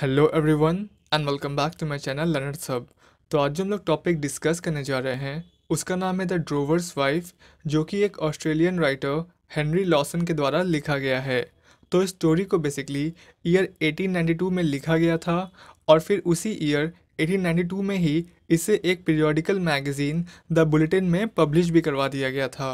hello everyone and welcome back to my channel learner सब तो आज जो हम लोग टॉपिक डिस्कस करने जा रहे हैं उसका नाम है द ड्रोवर्स वाइफ जो कि एक ऑस्ट्रेलियन राइटर हेनरी लॉसन के द्वारा लिखा गया है तो इस स्टोरी को बेसिकली ईयर 1892 में लिखा गया था और फिर उसी ईयर 1892 में ही इसे एक पीरियोडिकल मैगज़ीन द बुलेटिन में पब्लिश भी करवा दिया गया था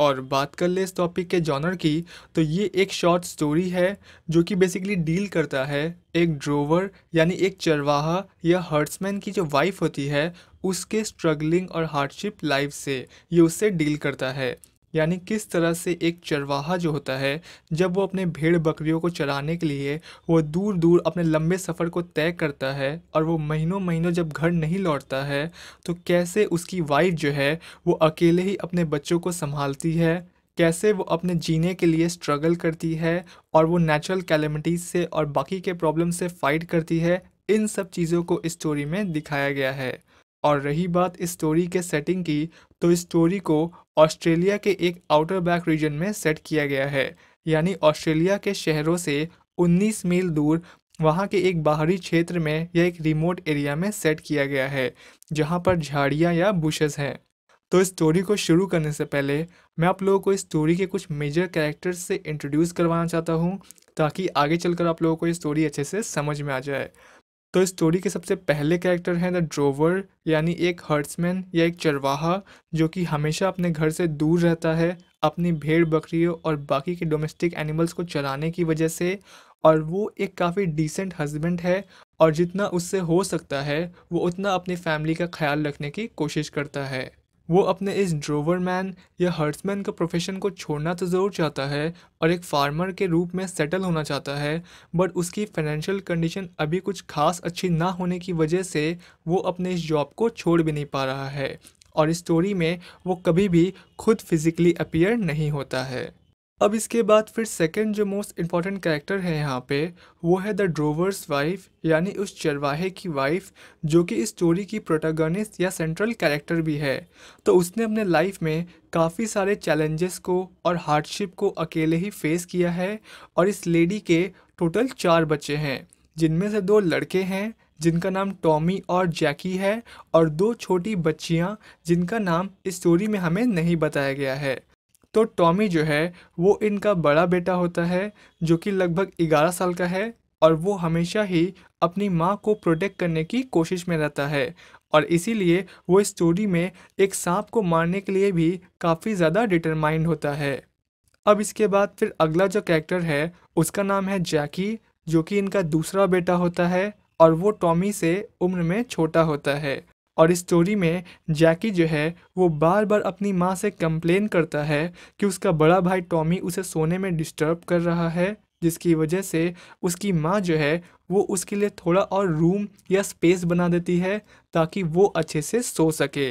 और बात कर ले इस टॉपिक के जॉनर की तो ये एक शॉर्ट स्टोरी है जो कि बेसिकली डील करता है एक ड्रोवर यानी एक चरवाहा या हर्ट्समैन की जो वाइफ होती है उसके स्ट्रगलिंग और हार्डशिप लाइफ से ये उससे डील करता है यानी किस तरह से एक चरवाहा जो होता है जब वो अपने भेड़ बकरियों को चराने के लिए वो दूर दूर अपने लंबे सफ़र को तय करता है और वो महीनों महीनों जब घर नहीं लौटता है तो कैसे उसकी वाइफ जो है वो अकेले ही अपने बच्चों को संभालती है कैसे वो अपने जीने के लिए स्ट्रगल करती है और वो नेचुरल कैलमिटीज़ से और बाकी के प्रॉब्लम से फाइट करती है इन सब चीज़ों को स्टोरी में दिखाया गया है और रही बात इस स्टोरी के सेटिंग की तो इस स्टोरी को ऑस्ट्रेलिया के एक आउटर बैक रीजन में सेट किया गया है यानी ऑस्ट्रेलिया के शहरों से 19 मील दूर वहाँ के एक बाहरी क्षेत्र में या एक रिमोट एरिया में सेट किया गया है जहाँ पर झाड़ियाँ या बुशेस हैं तो इस स्टोरी को शुरू करने से पहले मैं आप लोगों को इस स्टोरी के कुछ मेजर कैरेक्टर्स से इंट्रोड्यूस करवाना चाहता हूँ ताकि आगे चलकर आप लोगों को ये स्टोरी अच्छे से समझ में आ जाए तो इस स्टोरी के सबसे पहले कैरेक्टर हैं द ड्रोवर यानी एक हर्ट्समैन या एक चरवाहा जो कि हमेशा अपने घर से दूर रहता है अपनी भेड़ बकरियों और बाकी के डोमेस्टिक एनिमल्स को चलाने की वजह से और वो एक काफ़ी डिसेंट हस्बैंड है और जितना उससे हो सकता है वो उतना अपनी फैमिली का ख्याल रखने की कोशिश करता है वो अपने इस ड्रोवरमैन या हर्ट्समैन का प्रोफेशन को छोड़ना तो ज़रूर चाहता है और एक फार्मर के रूप में सेटल होना चाहता है बट उसकी फाइनेंशियल कंडीशन अभी कुछ खास अच्छी ना होने की वजह से वो अपने इस जॉब को छोड़ भी नहीं पा रहा है और इस स्टोरी में वो कभी भी खुद फिज़िकली अपीयर नहीं होता है अब इसके बाद फिर सेकंड जो मोस्ट इम्पॉर्टेंट कैरेक्टर है यहाँ पे वो है द ड्रोवर्स वाइफ यानी उस चरवाहे की वाइफ जो कि इस स्टोरी की प्रोटागोनिस्ट या सेंट्रल कैरेक्टर भी है तो उसने अपने लाइफ में काफ़ी सारे चैलेंजेस को और हार्डशिप को अकेले ही फेस किया है और इस लेडी के टोटल चार बच्चे हैं जिनमें से दो लड़के हैं जिनका नाम टॉमी और जैकी है और दो छोटी बच्चियाँ जिनका नाम इस स्टोरी में हमें नहीं बताया गया है तो टॉमी जो है वो इनका बड़ा बेटा होता है जो कि लगभग ग्यारह साल का है और वो हमेशा ही अपनी माँ को प्रोटेक्ट करने की कोशिश में रहता है और इसीलिए वो स्टोरी में एक सांप को मारने के लिए भी काफ़ी ज़्यादा डिटरमाइंड होता है अब इसके बाद फिर अगला जो कैरेक्टर है उसका नाम है जैकी जो कि इनका दूसरा बेटा होता है और वो टॉमी से उम्र में छोटा होता है और इस स्टोरी में जैकी जो है वो बार बार अपनी माँ से कंप्लेन करता है कि उसका बड़ा भाई टॉमी उसे सोने में डिस्टर्ब कर रहा है जिसकी वजह से उसकी माँ जो है वो उसके लिए थोड़ा और रूम या स्पेस बना देती है ताकि वो अच्छे से सो सके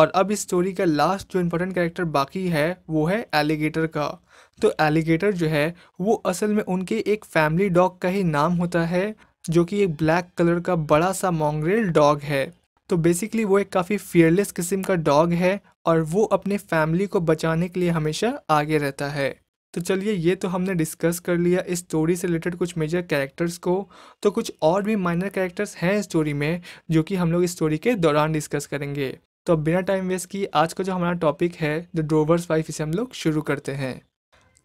और अब इस स्टोरी का लास्ट जो इम्पोर्टेंट कैरेक्टर बाकी है वो है एलिगेटर का तो एलिगेटर जो है वो असल में उनके एक फैमिली डॉग का ही नाम होता है जो कि एक ब्लैक कलर का बड़ा सा मॉन्ग्रेल डॉग है तो बेसिकली वो एक काफ़ी फियरलेस किस्म का डॉग है और वो अपने फैमिली को बचाने के लिए हमेशा आगे रहता है तो चलिए ये तो हमने डिस्कस कर लिया इस स्टोरी से रिलेटेड कुछ मेजर कैरेक्टर्स को तो कुछ और भी माइनर कैरेक्टर्स हैं स्टोरी में जो कि हम लोग इस स्टोरी के दौरान डिस्कस करेंगे तो अब बिना टाइम वेस्ट किए आज का जो हमारा टॉपिक है द ड्रोवर्स वाइफ इसे हम लोग शुरू करते हैं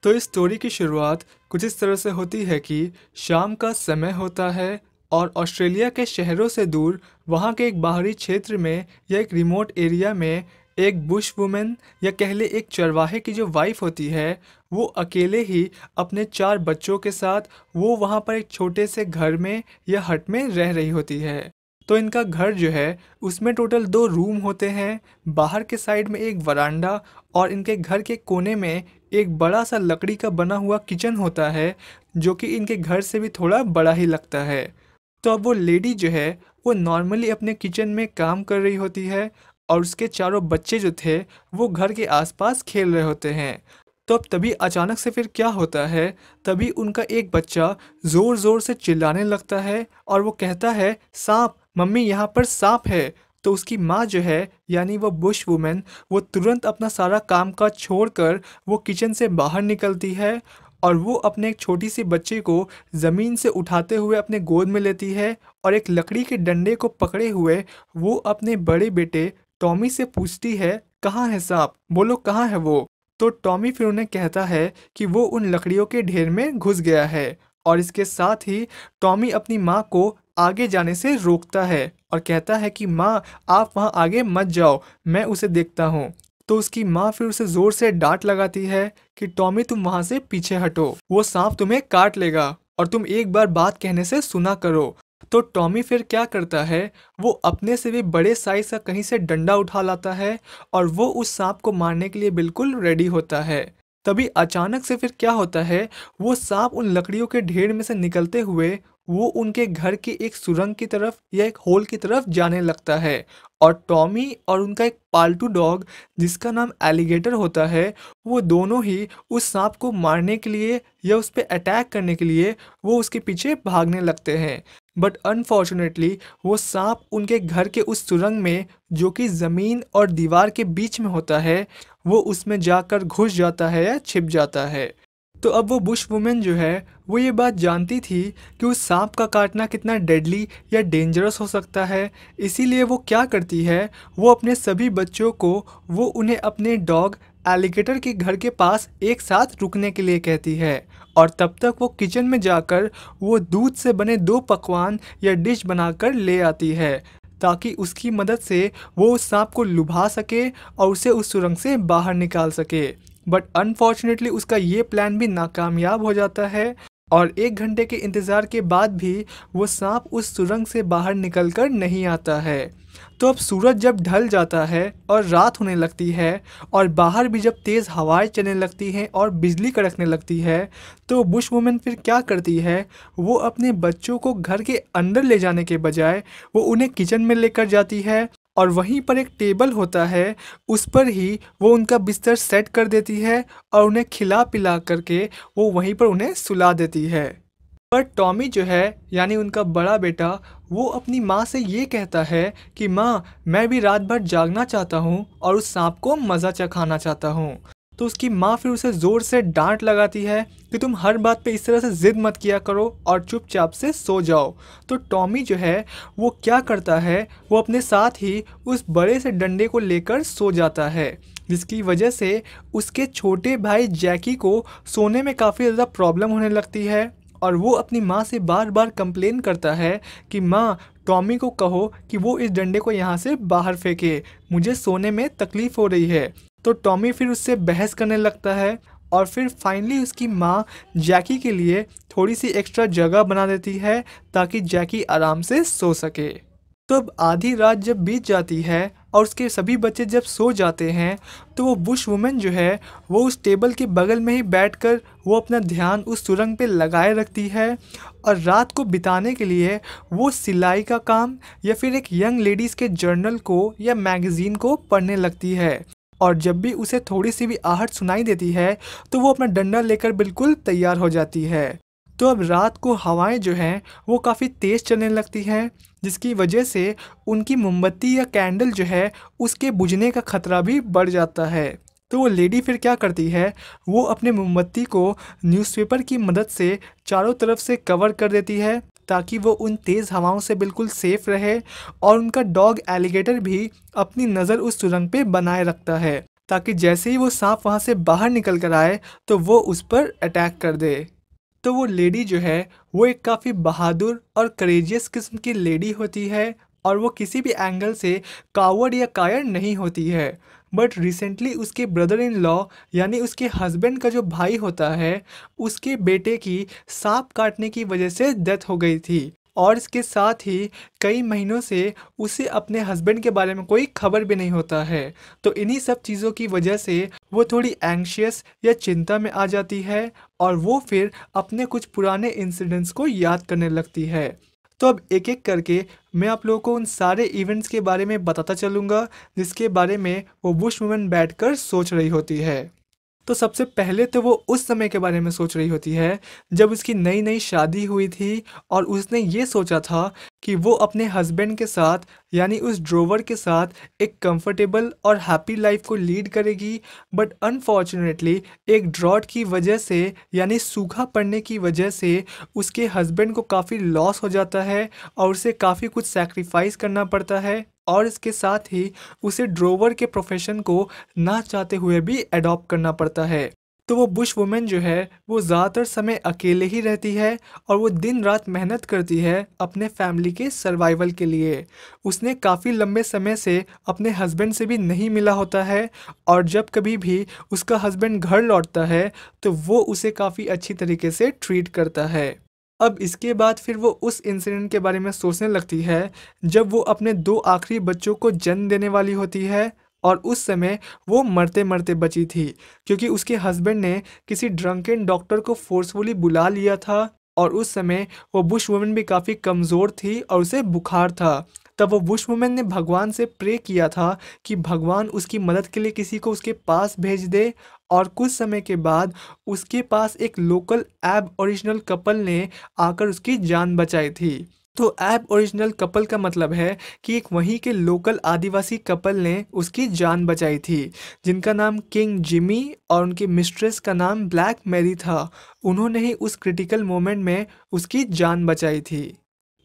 तो इस स्टोरी की शुरुआत कुछ इस तरह से होती है कि शाम का समय होता है और ऑस्ट्रेलिया के शहरों से दूर वहाँ के एक बाहरी क्षेत्र में या एक रिमोट एरिया में एक बुश वुमेन या कह ले एक चरवाहे की जो वाइफ होती है वो अकेले ही अपने चार बच्चों के साथ वो वहाँ पर एक छोटे से घर में या हट में रह रही होती है तो इनका घर जो है उसमें टोटल दो रूम होते हैं बाहर के साइड में एक वरांडा और इनके घर के कोने में एक बड़ा सा लकड़ी का बना हुआ किचन होता है जो कि इनके घर से भी थोड़ा बड़ा ही लगता है तो अब वो लेडी जो है वो नॉर्मली अपने किचन में काम कर रही होती है और उसके चारों बच्चे जो थे वो घर के आसपास खेल रहे होते हैं तो अब तभी अचानक से फिर क्या होता है तभी उनका एक बच्चा ज़ोर ज़ोर से चिल्लाने लगता है और वो कहता है सांप मम्मी यहाँ पर सांप है तो उसकी माँ जो है यानी वो बुश वुमेन वो तुरंत अपना सारा काम काज छोड़ कर वो किचन से बाहर निकलती है और वो अपने एक छोटी सी बच्चे को ज़मीन से उठाते हुए अपने गोद में लेती है और एक लकड़ी के डंडे को पकड़े हुए वो अपने बड़े बेटे टॉमी से पूछती है कहाँ है सांप बोलो कहाँ है वो तो टॉमी फिर उन्हें कहता है कि वो उन लकड़ियों के ढेर में घुस गया है और इसके साथ ही टॉमी अपनी माँ को आगे जाने से रोकता है और कहता है कि माँ आप वहाँ आगे मत जाओ मैं उसे देखता हूँ तो उसकी माँ फिर उसे जोर से डांट लगाती है कि टॉमी तुम वहां से पीछे हटो वो सांप तुम्हें काट लेगा और तुम एक बार बात कहने से सुना करो तो टॉमी फिर क्या करता है वो अपने से भी बड़े साइज का कहीं से डंडा उठा लाता है और वो उस सांप को मारने के लिए बिल्कुल रेडी होता है तभी अचानक से फिर क्या होता है वो सांप उन लकड़ियों के ढेर में से निकलते हुए वो उनके घर के एक सुरंग की तरफ या एक होल की तरफ जाने लगता है और टॉमी और उनका एक पालतू डॉग जिसका नाम एलिगेटर होता है वो दोनों ही उस सांप को मारने के लिए या उस पर अटैक करने के लिए वो उसके पीछे भागने लगते हैं बट अनफॉर्चुनेटली वो सांप उनके घर के उस सुरंग में जो कि ज़मीन और दीवार के बीच में होता है वो उसमें जाकर घुस जाता है या छिप जाता है तो अब वो बुश वुमेन जो है वो ये बात जानती थी कि उस सांप का काटना कितना डेडली या डेंजरस हो सकता है इसीलिए वो क्या करती है वो अपने सभी बच्चों को वो उन्हें अपने डॉग एलिगेटर के घर के पास एक साथ रुकने के लिए कहती है और तब तक वो किचन में जाकर वो दूध से बने दो पकवान या डिश बनाकर ले आती है ताकि उसकी मदद से वो उस सांप को लुभा सके और उसे उस सुरंग से बाहर निकाल सके बट अनफॉर्चुनेटली उसका ये प्लान भी नाकामयाब हो जाता है और एक घंटे के इंतज़ार के बाद भी वो सांप उस सुरंग से बाहर निकल कर नहीं आता है तो अब सूरज जब ढल जाता है और रात होने लगती है और बाहर भी जब तेज़ हवाएं चलने लगती हैं और बिजली कड़कने लगती है तो बुश वुमेन फिर क्या करती है वो अपने बच्चों को घर के अंदर ले जाने के बजाय वो उन्हें किचन में लेकर जाती है और वहीं पर एक टेबल होता है उस पर ही वो उनका बिस्तर सेट कर देती है और उन्हें खिला पिला करके वो वहीं पर उन्हें सुला देती है पर टॉमी जो है यानी उनका बड़ा बेटा वो अपनी माँ से ये कहता है कि माँ मैं भी रात भर जागना चाहता हूँ और उस सांप को मज़ा चखाना चाहता हूँ तो उसकी माँ फिर उसे ज़ोर से डांट लगाती है कि तुम हर बात पे इस तरह से ज़िद मत किया करो और चुपचाप से सो जाओ तो टॉमी जो है वो क्या करता है वो अपने साथ ही उस बड़े से डंडे को लेकर सो जाता है जिसकी वजह से उसके छोटे भाई जैकी को सोने में काफ़ी ज़्यादा प्रॉब्लम होने लगती है और वो अपनी माँ से बार बार कंप्लेन करता है कि माँ टॉमी को कहो कि वो इस डंडे को यहाँ से बाहर फेंके मुझे सोने में तकलीफ़ हो रही है तो टॉमी फिर उससे बहस करने लगता है और फिर फाइनली उसकी माँ जैकी के लिए थोड़ी सी एक्स्ट्रा जगह बना देती है ताकि जैकी आराम से सो सके तो अब आधी रात जब बीत जाती है और उसके सभी बच्चे जब सो जाते हैं तो वो बुश वुमेन जो है वो उस टेबल के बगल में ही बैठकर वो अपना ध्यान उस सुरंग पे लगाए रखती है और रात को बिताने के लिए वो सिलाई का काम या फिर एक यंग लेडीज़ के जर्नल को या मैगज़ीन को पढ़ने लगती है और जब भी उसे थोड़ी सी भी आहट सुनाई देती है तो वो अपना डंडा लेकर बिल्कुल तैयार हो जाती है तो अब रात को हवाएं जो हैं वो काफ़ी तेज़ चलने लगती हैं जिसकी वजह से उनकी मोमबत्ती या कैंडल जो है उसके बुझने का ख़तरा भी बढ़ जाता है तो वो लेडी फिर क्या करती है वो अपने मोमबत्ती को न्यूज़पेपर की मदद से चारों तरफ से कवर कर देती है ताकि वो उन तेज़ हवाओं से बिल्कुल सेफ़ रहे और उनका डॉग एलिगेटर भी अपनी नज़र उस सुरंग पे बनाए रखता है ताकि जैसे ही वो सांप वहाँ से बाहर निकल कर आए तो वो उस पर अटैक कर दे तो वो लेडी जो है वो एक काफ़ी बहादुर और करेजियस किस्म की लेडी होती है और वो किसी भी एंगल से कावड़ या कायर नहीं होती है बट रिसेंटली उसके ब्रदर इन लॉ यानी उसके हस्बैंड का जो भाई होता है उसके बेटे की सांप काटने की वजह से डेथ हो गई थी और इसके साथ ही कई महीनों से उसे अपने हस्बैंड के बारे में कोई खबर भी नहीं होता है तो इन्हीं सब चीज़ों की वजह से वो थोड़ी एंशियस या चिंता में आ जाती है और वो फिर अपने कुछ पुराने इंसिडेंट्स को याद करने लगती है तो अब एक एक करके मैं आप लोगों को उन सारे इवेंट्स के बारे में बताता चलूँगा जिसके बारे में वो बुश वुमेन बैठ सोच रही होती है तो सबसे पहले तो वो उस समय के बारे में सोच रही होती है जब उसकी नई नई शादी हुई थी और उसने ये सोचा था कि वो अपने हस्बैंड के साथ यानी उस ड्रोवर के साथ एक कंफर्टेबल और हैप्पी लाइफ को लीड करेगी बट अनफॉर्चुनेटली एक ड्रॉट की वजह से यानी सूखा पड़ने की वजह से उसके हस्बैंड को काफ़ी लॉस हो जाता है और उसे काफ़ी कुछ सेक्रीफाइस करना पड़ता है और इसके साथ ही उसे ड्रोवर के प्रोफेशन को ना चाहते हुए भी एडॉप्ट करना पड़ता है तो वो बुश वुमेन जो है वो ज़्यादातर समय अकेले ही रहती है और वो दिन रात मेहनत करती है अपने फैमिली के सर्वाइवल के लिए उसने काफ़ी लंबे समय से अपने हस्बैंड से भी नहीं मिला होता है और जब कभी भी उसका हस्बैंड घर लौटता है तो वो उसे काफ़ी अच्छी तरीके से ट्रीट करता है अब इसके बाद फिर वो उस इंसिडेंट के बारे में सोचने लगती है जब वो अपने दो आखिरी बच्चों को जन्म देने वाली होती है और उस समय वो मरते मरते बची थी क्योंकि उसके हस्बैंड ने किसी ड्रंकन डॉक्टर को फोर्सफुली बुला लिया था और उस समय वो बुश वुमेन भी काफ़ी कमज़ोर थी और उसे बुखार था तब वो बुशवुमेन ने भगवान से प्रे किया था कि भगवान उसकी मदद के लिए किसी को उसके पास भेज दे और कुछ समय के बाद उसके पास एक लोकल एब ओरिजिनल कपल ने आकर उसकी जान बचाई थी तो ऐप ओरिजिनल कपल का मतलब है कि एक वहीं के लोकल आदिवासी कपल ने उसकी जान बचाई थी जिनका नाम किंग जिमी और उनकी मिस्ट्रेस का नाम ब्लैक मैरी था उन्होंने ही उस क्रिटिकल मोमेंट में उसकी जान बचाई थी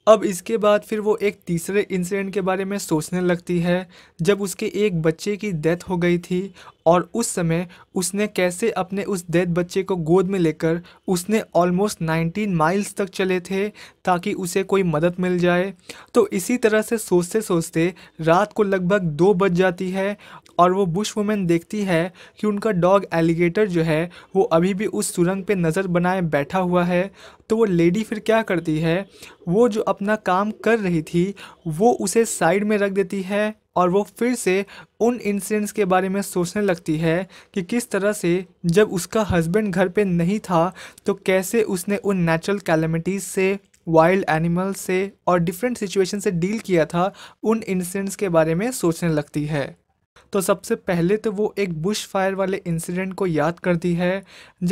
अब इसके बाद फिर वो एक तीसरे इंसिडेंट के बारे में सोचने लगती है जब उसके एक बच्चे की डेथ हो गई थी और उस समय उसने कैसे अपने उस डेथ बच्चे को गोद में लेकर उसने ऑलमोस्ट 19 माइल्स तक चले थे ताकि उसे कोई मदद मिल जाए तो इसी तरह से सोचते सोचते रात को लगभग दो बज जाती है और वो बुश वुमेन देखती है कि उनका डॉग एलिगेटर जो है वो अभी भी उस सुरंग पे नज़र बनाए बैठा हुआ है तो वो लेडी फिर क्या करती है वो जो अपना काम कर रही थी वो उसे साइड में रख देती है और वो फिर से उन इंसिडेंट्स के बारे में सोचने लगती है कि किस तरह से जब उसका हस्बैंड घर पे नहीं था तो कैसे उसने उन नेचुरल कैलमिटीज़ से वाइल्ड एनिमल से और डिफरेंट सिचुएशन से डील किया था उन इंसिडेंट्स के बारे में सोचने लगती है तो सबसे पहले तो वो एक बुश फायर वाले इंसिडेंट को याद करती है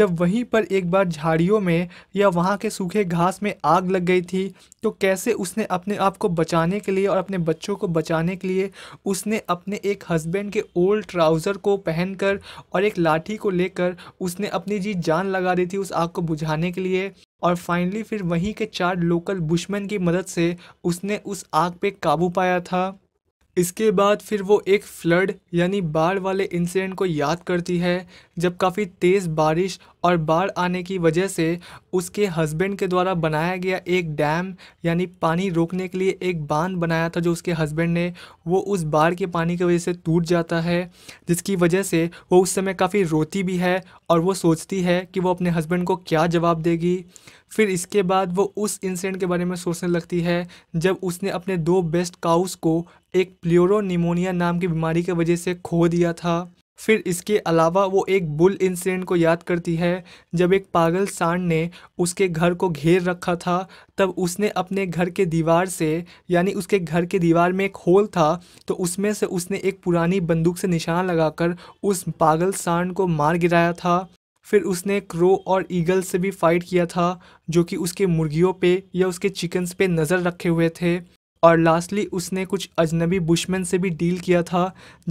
जब वहीं पर एक बार झाड़ियों में या वहाँ के सूखे घास में आग लग गई थी तो कैसे उसने अपने आप को बचाने के लिए और अपने बच्चों को बचाने के लिए उसने अपने एक हस्बैंड के ओल्ड ट्राउज़र को पहनकर और एक लाठी को लेकर उसने अपनी जी जान लगा दी थी उस आग को बुझाने के लिए और फाइनली फिर वहीं के चार लोकल बुशमैन की मदद से उसने उस आग पे काबू पाया था इसके बाद फिर वो एक फ्लड यानी बाढ़ वाले इंसिडेंट को याद करती है जब काफ़ी तेज़ बारिश और बाढ़ आने की वजह से उसके हस्बैंड के द्वारा बनाया गया एक डैम यानी पानी रोकने के लिए एक बांध बनाया था जो उसके हस्बैंड ने वो उस बाढ़ के पानी की वजह से टूट जाता है जिसकी वजह से वो उस समय काफ़ी रोती भी है और वो सोचती है कि वो अपने हस्बैंड को क्या जवाब देगी फिर इसके बाद वो उस इंसिडेंट के बारे में सोचने लगती है जब उसने अपने दो बेस्ट काउस को एक प्ल्यूरो निमोनिया नाम की बीमारी की वजह से खो दिया था फिर इसके अलावा वो एक बुल इंसिडेंट को याद करती है जब एक पागल सांड ने उसके घर को घेर रखा था तब उसने अपने घर के दीवार से यानी उसके घर के दीवार में एक होल था तो उसमें से उसने एक पुरानी बंदूक से निशान लगाकर उस पागल सांड को मार गिराया था फिर उसने क्रो और ईगल से भी फाइट किया था जो कि उसके मुर्गियों पे या उसके चिकन्स पे नज़र रखे हुए थे और लास्टली उसने कुछ अजनबी बुशमैन से भी डील किया था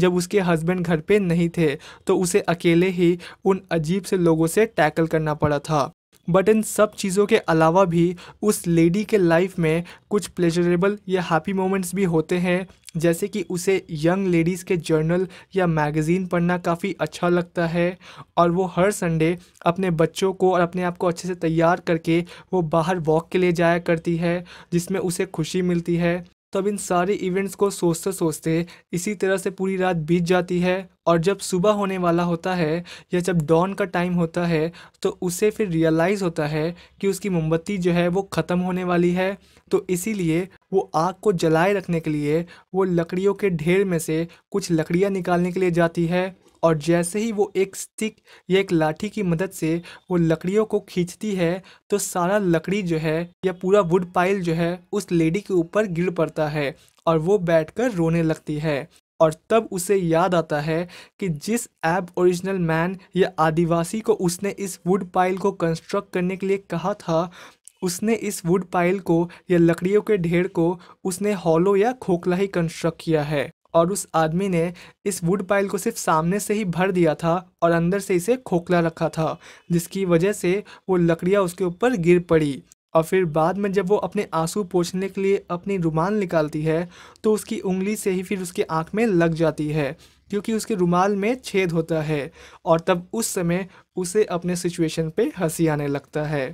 जब उसके हस्बैंड घर पे नहीं थे तो उसे अकेले ही उन अजीब से लोगों से टैकल करना पड़ा था बट इन सब चीज़ों के अलावा भी उस लेडी के लाइफ में कुछ प्लेजरेबल या हैप्पी मोमेंट्स भी होते हैं जैसे कि उसे यंग लेडीज़ के जर्नल या मैगज़ीन पढ़ना काफ़ी अच्छा लगता है और वो हर संडे अपने बच्चों को और अपने आप को अच्छे से तैयार करके वो बाहर वॉक के लिए जाया करती है जिसमें उसे खुशी मिलती है तो अब इन सारे इवेंट्स को सोचते सोचते इसी तरह से पूरी रात बीत जाती है और जब सुबह होने वाला होता है या जब डॉन का टाइम होता है तो उसे फिर रियलाइज़ होता है कि उसकी मोमबत्ती जो है वो ख़त्म होने वाली है तो इसीलिए वो आग को जलाए रखने के लिए वो लकड़ियों के ढेर में से कुछ लकड़ियाँ निकालने के लिए जाती है और जैसे ही वो एक स्टिक या एक लाठी की मदद से वो लकड़ियों को खींचती है तो सारा लकड़ी जो है या पूरा वुड पाइल जो है उस लेडी के ऊपर गिर पड़ता है और वो बैठकर रोने लगती है और तब उसे याद आता है कि जिस एब ओरिजिनल मैन या आदिवासी को उसने इस वुड पाइल को कंस्ट्रक्ट करने के लिए कहा था उसने इस वुड पाइल को या लकड़ियों के ढेर को उसने हॉलो या खोखला ही कंस्ट्रक्ट किया है और उस आदमी ने इस वुड पाइल को सिर्फ सामने से ही भर दिया था और अंदर से इसे खोखला रखा था जिसकी वजह से वो लकड़ियाँ उसके ऊपर गिर पड़ी और फिर बाद में जब वो अपने आंसू पोछने के लिए अपनी रुमाल निकालती है तो उसकी उंगली से ही फिर उसके आँख में लग जाती है क्योंकि उसके रुमाल में छेद होता है और तब उस समय उसे अपने सिचुएशन पे हंसी आने लगता है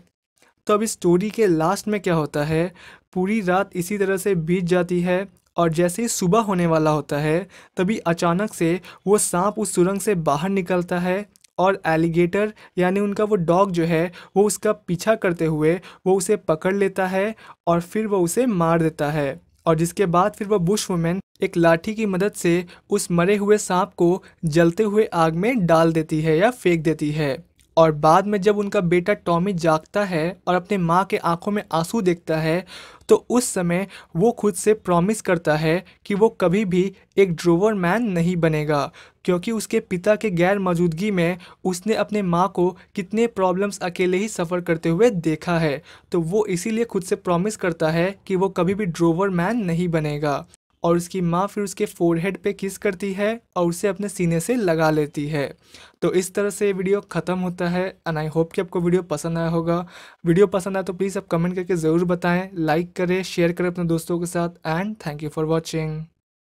तो अब इस स्टोरी के लास्ट में क्या होता है पूरी रात इसी तरह से बीत जाती है और जैसे ही सुबह होने वाला होता है तभी अचानक से वो सांप उस सुरंग से बाहर निकलता है और एलिगेटर यानी उनका वो डॉग जो है वो उसका पीछा करते हुए वो उसे पकड़ लेता है और फिर वो उसे मार देता है और जिसके बाद फिर वह बुश वुमेन एक लाठी की मदद से उस मरे हुए सांप को जलते हुए आग में डाल देती है या फेंक देती है और बाद में जब उनका बेटा टॉमी जागता है और अपने माँ के आंखों में आंसू देखता है तो उस समय वो खुद से प्रॉमिस करता है कि वो कभी भी एक ड्रोवर मैन नहीं बनेगा क्योंकि उसके पिता के गैर मौजूदगी में उसने अपने माँ को कितने प्रॉब्लम्स अकेले ही सफ़र करते हुए देखा है तो वो इसीलिए खुद से प्रॉमिस करता है कि वो कभी भी ड्रोवर मैन नहीं बनेगा और उसकी माँ फिर उसके फोरहेड पे किस करती है और उसे अपने सीने से लगा लेती है तो इस तरह से वीडियो ख़त्म होता है एंड आई होप कि आपको वीडियो पसंद आया होगा वीडियो पसंद आया तो प्लीज़ आप कमेंट करके ज़रूर बताएं लाइक करें शेयर करें अपने दोस्तों के साथ and thank you for watching